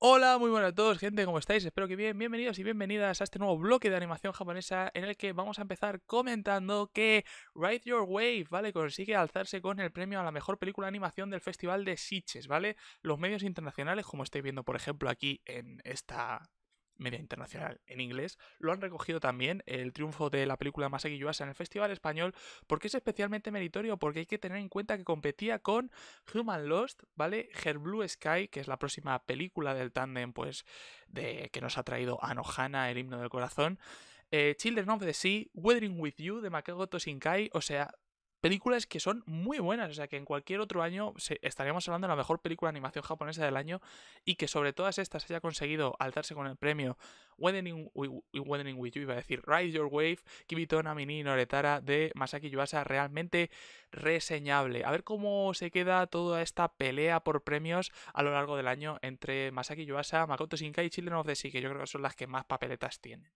Hola, muy buenas a todos, gente, ¿cómo estáis? Espero que bien, bienvenidos y bienvenidas a este nuevo bloque de animación japonesa en el que vamos a empezar comentando que Ride Your Wave, ¿vale? Consigue alzarse con el premio a la mejor película de animación del Festival de Sitges, ¿vale? Los medios internacionales, como estáis viendo por ejemplo aquí en esta media internacional en inglés, lo han recogido también el triunfo de la película más Yuasa en el Festival Español, porque es especialmente meritorio, porque hay que tener en cuenta que competía con Human Lost, ¿vale? Her Blue Sky, que es la próxima película del tándem, pues, de que nos ha traído Anohana, el himno del corazón, eh, Children of the Sea, Weathering with You de Makoto Shinkai, o sea, películas que son muy buenas, o sea que en cualquier otro año estaríamos hablando de la mejor película de animación japonesa del año y que sobre todas estas haya conseguido alzarse con el premio Wedding Wii With You, iba a decir Ride Your Wave, Kibitona, Mini, Noretara de Masaki Yuasa, realmente reseñable. A ver cómo se queda toda esta pelea por premios a lo largo del año entre Masaki Yuasa, Makoto Shinkai y Children of the Sea, que yo creo que son las que más papeletas tienen.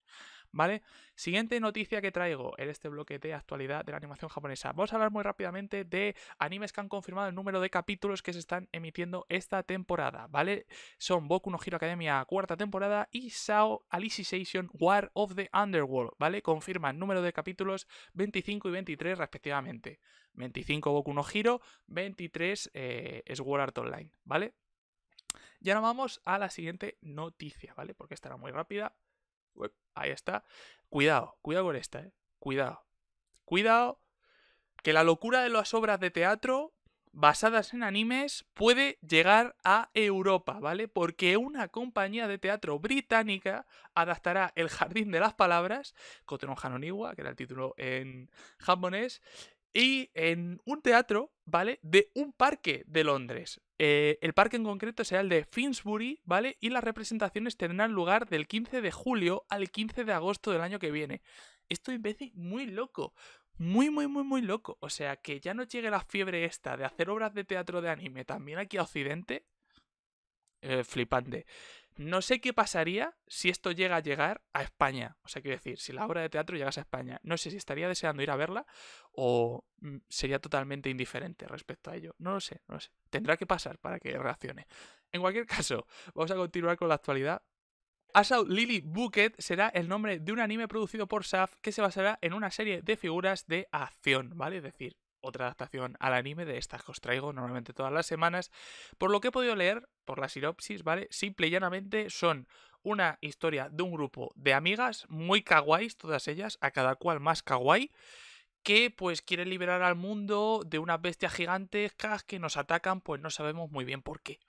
¿vale? Siguiente noticia que traigo en este bloque de actualidad de la animación japonesa. Vamos a hablar muy rápidamente de animes que han confirmado el número de capítulos que se están emitiendo esta temporada, ¿vale? Son Boku no Hero Academia cuarta temporada y Sao Alicization War of the Underworld, ¿vale? Confirman número de capítulos 25 y 23 respectivamente. 25 Boku no Hero, 23 es War Art Online, ¿vale? Y ahora vamos a la siguiente noticia, ¿vale? Porque estará muy rápida. Pues, ahí está. Cuidado, cuidado con esta, ¿eh? Cuidado. Cuidado que la locura de las obras de teatro basadas en animes puede llegar a Europa, ¿vale? Porque una compañía de teatro británica adaptará El Jardín de las Palabras, Cotron Hanoniwa, que era el título en japonés, y en un teatro, ¿vale? De un parque de Londres. Eh, el parque en concreto será el de Finsbury, ¿vale? Y las representaciones tendrán lugar del 15 de julio al 15 de agosto del año que viene. Esto imbécil muy loco. Muy, muy, muy, muy loco. O sea, que ya no llegue la fiebre esta de hacer obras de teatro de anime también aquí a Occidente. Eh, flipante. No sé qué pasaría si esto llega a llegar a España. O sea, quiero decir, si la obra de teatro llegase a España. No sé si estaría deseando ir a verla o mm, sería totalmente indiferente respecto a ello. No lo sé, no lo sé. Tendrá que pasar para que reaccione. En cualquier caso, vamos a continuar con la actualidad Assault Lily Bucket será el nombre de un anime producido por SAF que se basará en una serie de figuras de acción, ¿vale? Es decir, otra adaptación al anime, de estas que os traigo normalmente todas las semanas. Por lo que he podido leer, por la sinopsis, ¿vale? Simple y llanamente son una historia de un grupo de amigas muy kawaiis, todas ellas, a cada cual más kawaii, que pues quieren liberar al mundo de unas bestias gigantescas que nos atacan, pues no sabemos muy bien por qué.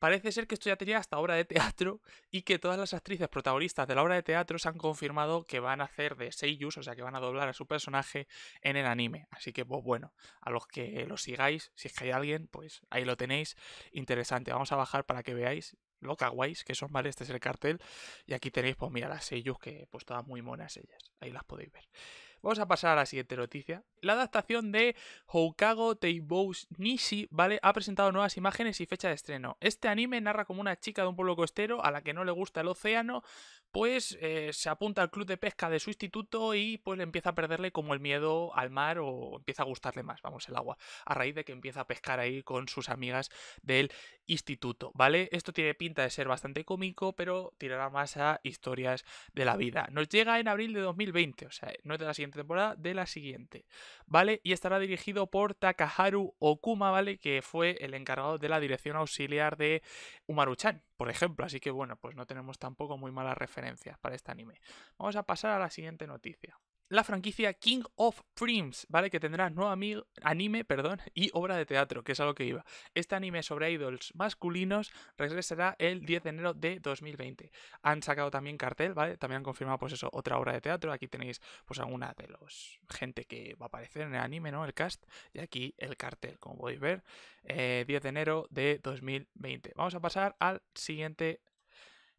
Parece ser que esto ya tenía hasta obra de teatro y que todas las actrices protagonistas de la obra de teatro se han confirmado que van a hacer de Seiyus, o sea que van a doblar a su personaje en el anime. Así que, pues bueno, a los que lo sigáis, si es que hay alguien, pues ahí lo tenéis. Interesante, vamos a bajar para que veáis lo guays que son, ¿vale? Este es el cartel. Y aquí tenéis, pues mira, las Seiyus, que pues todas muy monas ellas. Ahí las podéis ver. Vamos a pasar a la siguiente noticia. La adaptación de Houkago Teibou Nishi, ¿vale? Ha presentado nuevas imágenes y fecha de estreno. Este anime narra como una chica de un pueblo costero a la que no le gusta el océano, pues eh, se apunta al club de pesca de su instituto y pues empieza a perderle como el miedo al mar o empieza a gustarle más, vamos, el agua, a raíz de que empieza a pescar ahí con sus amigas del instituto, ¿vale? Esto tiene pinta de ser bastante cómico, pero tirará más a historias de la vida. Nos llega en abril de 2020, o sea, no es de la siguiente temporada, de la siguiente, ¿vale? Y estará dirigido por Takaharu Okuma, ¿vale? Que fue el encargado de la dirección auxiliar de Umaruchan, por ejemplo. Así que bueno, pues no tenemos tampoco muy malas referencias para este anime. Vamos a pasar a la siguiente noticia la franquicia King of Dreams, ¿vale? Que tendrá nuevo anime perdón, y obra de teatro, que es algo que iba. Este anime sobre idols masculinos regresará el 10 de enero de 2020. Han sacado también cartel, ¿vale? También han confirmado, pues eso, otra obra de teatro. Aquí tenéis, pues, alguna de los gente que va a aparecer en el anime, ¿no? El cast. Y aquí el cartel, como podéis ver, 10 eh, de enero de 2020. Vamos a pasar al siguiente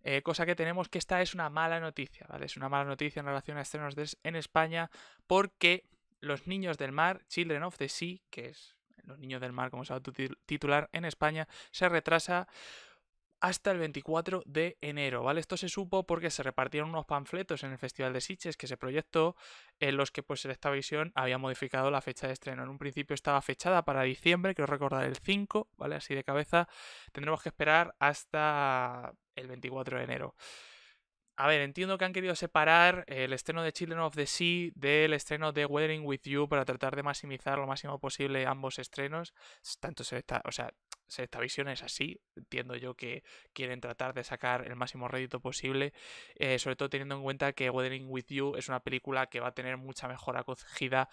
eh, cosa que tenemos que esta es una mala noticia, ¿vale? Es una mala noticia en relación a estrenos en España porque Los Niños del Mar, Children of the Sea, que es Los Niños del Mar como se va a titular en España, se retrasa hasta el 24 de enero, ¿vale? Esto se supo porque se repartieron unos panfletos en el Festival de Sitges que se proyectó en los que pues esta visión había modificado la fecha de estreno. En un principio estaba fechada para diciembre, creo recordar el 5, ¿vale? Así de cabeza, tendremos que esperar hasta el 24 de enero. A ver, entiendo que han querido separar el estreno de Children of the Sea del estreno de Weathering with You para tratar de maximizar lo máximo posible ambos estrenos. Tanto se está, o sea, esta visión es así. Entiendo yo que quieren tratar de sacar el máximo rédito posible, eh, sobre todo teniendo en cuenta que Wedding with You es una película que va a tener mucha mejor acogida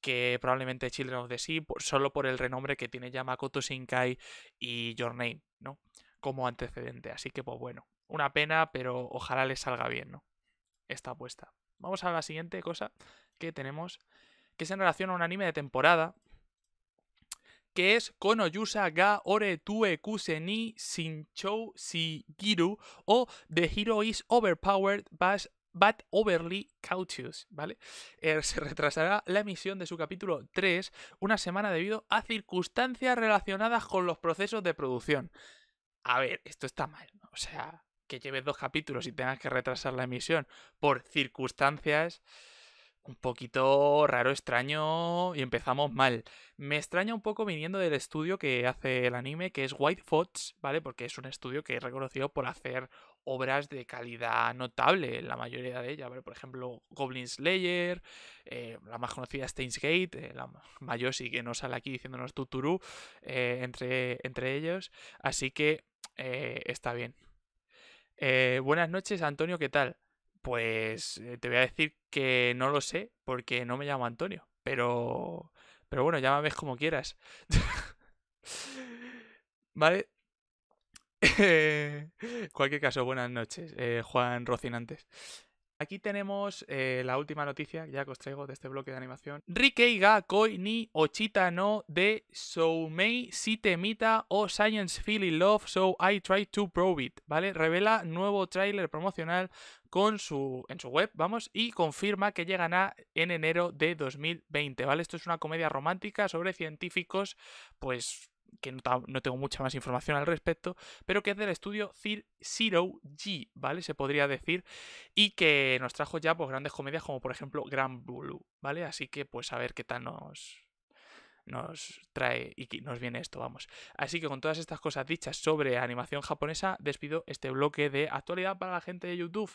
que probablemente Children of the Sea, solo por el renombre que tiene ya Makoto Shinkai y Your Name, ¿no? Como antecedente. Así que, pues bueno, una pena, pero ojalá les salga bien, ¿no? Esta apuesta. Vamos a la siguiente cosa que tenemos, que es en relación a un anime de temporada que es Konoyusa ga ore tue kuse ni sinchou shigiru o The Hero is Overpowered but overly cautious, ¿vale? Eh, se retrasará la emisión de su capítulo 3 una semana debido a circunstancias relacionadas con los procesos de producción. A ver, esto está mal, ¿no? O sea, que lleves dos capítulos y tengas que retrasar la emisión por circunstancias un poquito raro, extraño y empezamos mal. Me extraña un poco viniendo del estudio que hace el anime, que es White Fox, ¿vale? Porque es un estudio que es reconocido por hacer obras de calidad notable, la mayoría de ellas, ¿vale? Por ejemplo, Goblin Slayer, eh, la más conocida Stains Gate, eh, la la Mayoshi que no sale aquí diciéndonos Tuturu, eh, entre, entre ellos. Así que está bien. buenas noches, Antonio, ¿qué tal? Pues eh, te voy a decir que no lo sé porque no me llamo Antonio, pero pero bueno, llámame como quieras. vale. cualquier caso, buenas noches, eh, Juan Rocinantes. Aquí tenemos eh, la última noticia ya que os traigo de este bloque de animación. Rikei ga ni ochita no de Soumei Sitemita o Science Feeling Love So I Try to Prove It, ¿vale? Revela nuevo tráiler promocional con su, en su web, vamos, y confirma que llegará en enero de 2020, ¿vale? Esto es una comedia romántica sobre científicos, pues que no, tengo mucha más información al respecto, pero que es del estudio Zero G, ¿vale? Se podría decir, y que nos trajo ya pues, grandes comedias como por ejemplo Grand Blue, ¿vale? Así que pues a ver qué tal nos, nos trae y nos viene esto, vamos. Así que con todas estas cosas dichas sobre animación japonesa, despido este bloque de actualidad para la gente de YouTube.